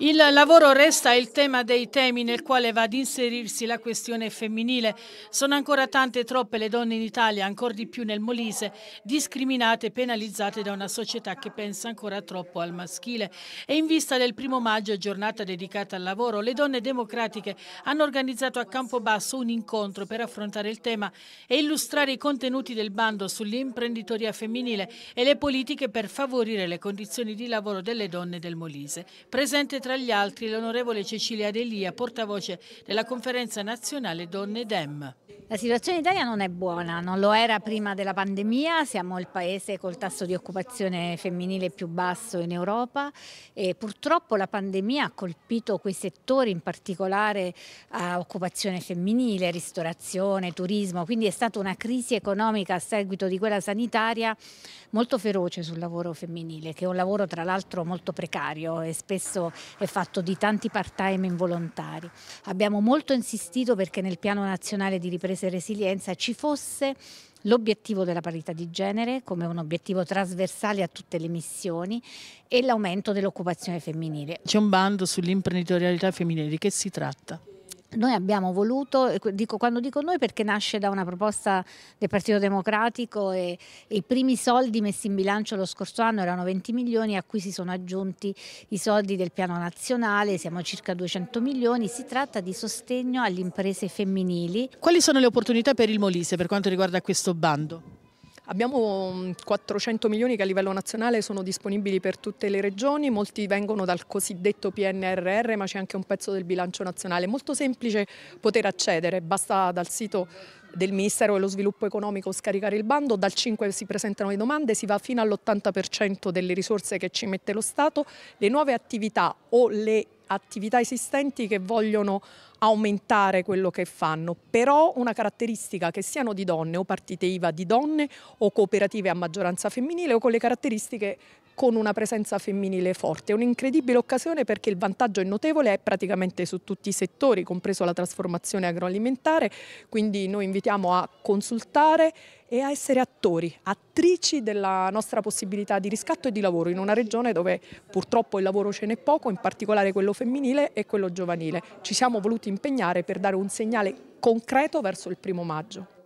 Il lavoro resta il tema dei temi nel quale va ad inserirsi la questione femminile. Sono ancora tante e troppe le donne in Italia, ancora di più nel Molise, discriminate e penalizzate da una società che pensa ancora troppo al maschile. E in vista del primo maggio, giornata dedicata al lavoro, le donne democratiche hanno organizzato a Campobasso un incontro per affrontare il tema e illustrare i contenuti del bando sull'imprenditoria femminile e le politiche per favorire le condizioni di lavoro delle donne del Molise. Presente tra tra gli altri l'onorevole Cecilia Delia, portavoce della conferenza nazionale Donne Dem. La situazione in Italia non è buona, non lo era prima della pandemia, siamo il paese col tasso di occupazione femminile più basso in Europa e purtroppo la pandemia ha colpito quei settori in particolare a occupazione femminile, ristorazione, turismo, quindi è stata una crisi economica a seguito di quella sanitaria molto feroce sul lavoro femminile, che è un lavoro tra l'altro molto precario e spesso è fatto di tanti part-time involontari. Abbiamo molto insistito perché nel piano nazionale di ripresa imprese e resilienza ci fosse l'obiettivo della parità di genere come un obiettivo trasversale a tutte le missioni e l'aumento dell'occupazione femminile. C'è un bando sull'imprenditorialità femminile, di che si tratta? Noi abbiamo voluto, dico, quando dico noi perché nasce da una proposta del Partito Democratico e, e, i primi soldi messi in bilancio lo scorso anno erano 20 milioni a cui si sono aggiunti i soldi del piano nazionale, siamo a circa 200 milioni, si tratta di sostegno alle imprese femminili. Quali sono le opportunità per il Molise per quanto riguarda questo bando? Abbiamo 400 mm, milioni che a livello nazionale sono disponibili per tutte le regioni, molti vengono dal cosiddetto PNRR ma c'è anche un pezzo del bilancio nazionale, è molto semplice poter accedere, basta dal sito del Ministero dello Sviluppo Economico scaricare il bando, dal 5 si presentano le domande, si va fino all'80% delle risorse che ci mette lo Stato, le nuove attività o le attività esistenti che vogliono aumentare quello che fanno, però una caratteristica che siano di donne o partite IVA di donne o cooperative a maggioranza femminile o con le caratteristiche con una presenza femminile forte. È un'incredibile occasione perché il vantaggio è notevole, è praticamente su tutti i settori, compreso la trasformazione agroalimentare, quindi noi invitiamo a consultare e a essere attori, attrici della nostra possibilità di riscatto e di lavoro in una regione dove purtroppo il lavoro ce n'è poco, in particolare quello femminile e quello giovanile. Ci siamo voluti impegnare per dare un segnale concreto verso il primo maggio.